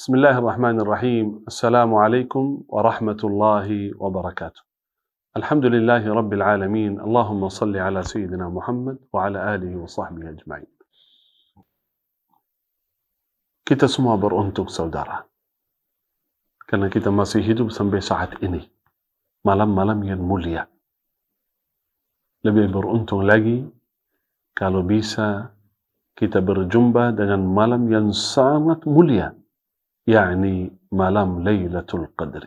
بسم الله الرحمن الرحيم السلام عليكم ورحمة الله وبركاته الحمد لله رب العالمين اللهم صل على سيدنا محمد وعلى آله وصحبه أجمعين كتا سما برؤنتك سودارة كان كتا ما سيهدو بسنبه ساعة إني ما لم لم ينمليا لبي برؤنتك لاجي كالو بيسا كتا برجنبا دغن ما لم ينسانت موليا يعني ما لم ليلة القدر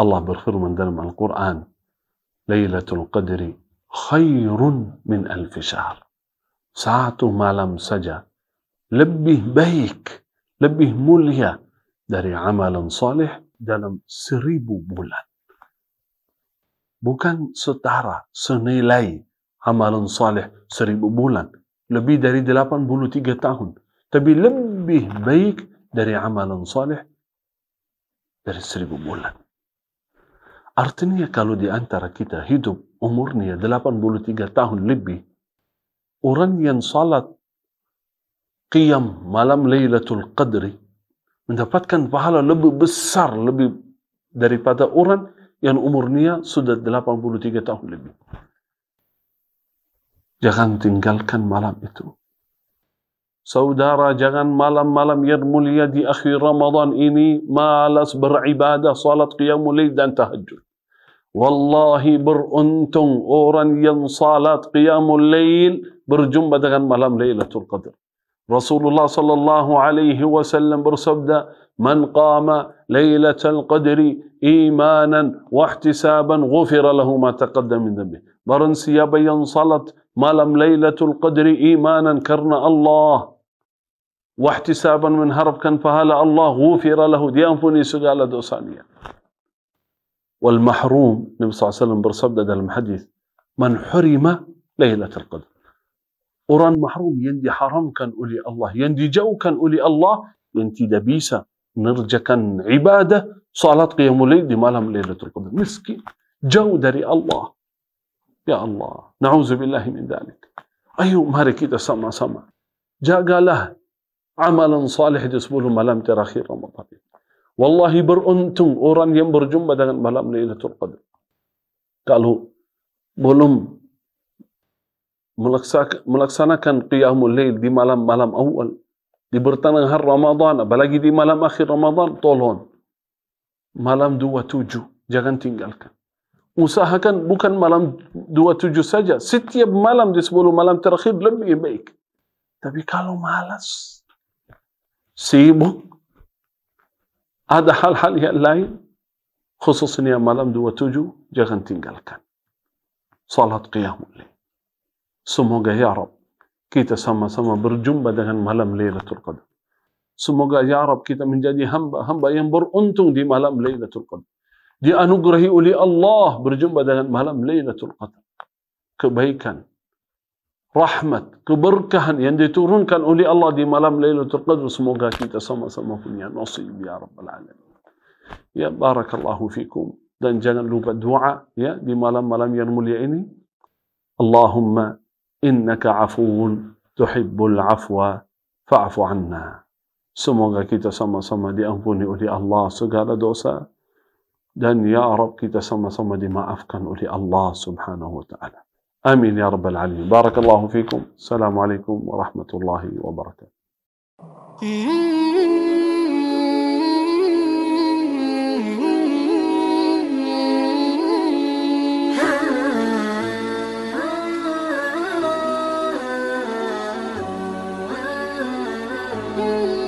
الله بالخير من دلم القرآن ليلة القدر خير من ألف شهر ساعة ما لم سجى لبه بيك لبه مليا دري عمل صالح دلم سريب بولا بوكان ستارة سني سنيلاي عمل صالح سريب بولا لبي داري دلابان بولو تيجا تاهم تبي لبه بيك dari amalan soleh dari seribu bulan. Artinya kalau di antara kita hidup umurnya 83 tahun lebih, orang yang salat qiyam malam Lailatul Qadri mendapatkan pahala lebih besar lebih daripada orang yang umurnya sudah 83 tahun lebih. Jangan tinggalkan malam itu. سودارا جغن مالم مالم يرمل يدي أخي رمضان إني ما مالس عبادة صلاة قيام الليل دان تهجد والله بر أنتم أوران صلاة قيام الليل برجم بدغن مالم ليلة القدر رسول الله صلى الله عليه وسلم برسبدا من قام ليلة القدر إيمانا واحتسابا غفر له ما تقدم من ذنبه برنس بين صلت ما لم ليلة القدر إيمانا كرنا الله واحتسابا من هرب كان فهلا الله غفر له ديانفوني سجالة دوسانية والمحروم النبي صلى الله عليه وسلم برصد هذا الحديث من حرم ليلة القدر قران محروم يندي حرام كان أولي الله يندي جو كان أولي الله ينتي دبيسة نرجى كان عبادة صلاة قيام الليل دي مالهم ليلة القدر مسكين جو دري الله يا الله نعوذ بالله من ذلك أيوة هاري كده سما سما جاء قال له amalan salih di 10 malam terakhir Ramadan. Wallahi beruntung orang yang berjumpa dengan malam Lailatul Qadar. Kalau belum melaksanakan qiyamul lail di malam-malam awal, di pertengahan Ramadan, apalagi di malam akhir Ramadan, tolong. Malam tujuh jangan tinggalkan. Usahakan bukan malam tujuh saja, setiap malam di 10 malam terakhir lebih baik. Tapi kalau malas, sibuk, ada hal-hal yang lain, khususnya malam 27, jangan tinggalkan. Salat Qiyamul Lail. Semoga ya Rab kita sama-sama berjumpa dengan malam Lailatul Qadar. Semoga ya Rab kita menjadi hamba-hamba yang beruntung di malam Lailatul Qadar. Dianugerahi oleh Allah berjumpa dengan malam Lailatul Qadar. Kebaikan, rahmat, keberkahan yang diturunkan oleh Allah di malam Lailatul Qadar semoga kita sama-sama punya nasib ya rabbal alamin. Ya barakallahu fikum dan jangan lupa doa ya di malam-malam yang mulia ini. Allahumma innaka afuwun tuhibbul afwa fa'fu anna. Semoga kita sama-sama diampuni oleh Allah segala dosa dan ya Rabb kita sama-sama dimaafkan oleh Allah Subhanahu wa taala. آمين يا رب العالمين بارك الله فيكم السلام عليكم ورحمة الله وبركاته Thank you.